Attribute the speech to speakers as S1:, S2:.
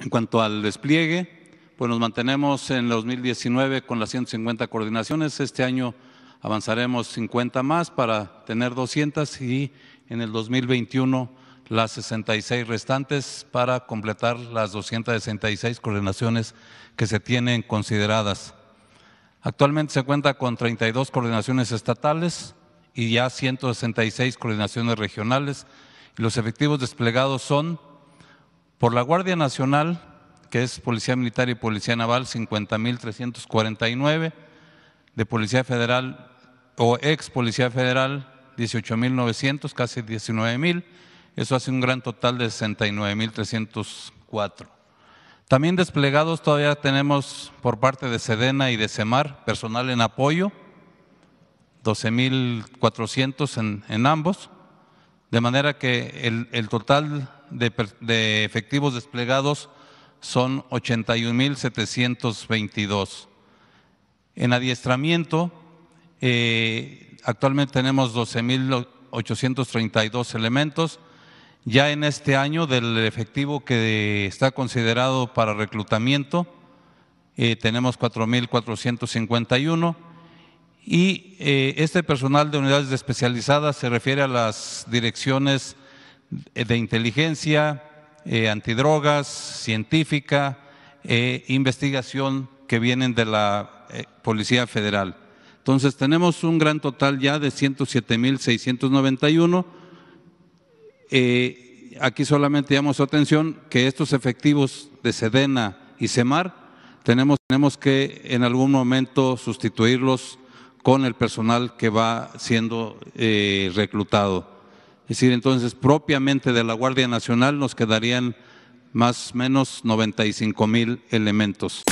S1: En cuanto al despliegue, pues nos mantenemos en 2019 con las 150 coordinaciones. Este año avanzaremos 50 más para tener 200 y en el 2021 las 66 restantes para completar las 266 coordinaciones que se tienen consideradas. Actualmente se cuenta con 32 coordinaciones estatales y ya 166 coordinaciones regionales. Los efectivos desplegados son por la Guardia Nacional, que es Policía Militar y Policía Naval, 50.349. De Policía Federal o ex Policía Federal, 18.900, casi 19.000. Eso hace un gran total de 69.304. También desplegados todavía tenemos por parte de Sedena y de Semar personal en apoyo, 12.400 en, en ambos, de manera que el, el total de, efectivos desplegados son 81.722. En adiestramiento, eh, actualmente tenemos 12.832 elementos. Ya en este año del efectivo que está considerado para reclutamiento, eh, tenemos 4.451. Y eh, este personal de unidades especializadas se refiere a las direcciones eh, de inteligencia, eh, antidrogas, científica e investigación que vienen de la Policía Federal. Entonces tenemos un gran total ya de 107.691. aquí solamente llamo su atención que estos efectivos de Sedena y Semar tenemos, tenemos que en algún momento sustituirlos con el personal que va siendo reclutado. Es decir, entonces propiamente de la Guardia Nacional nos quedarían más o menos 95 mil elementos.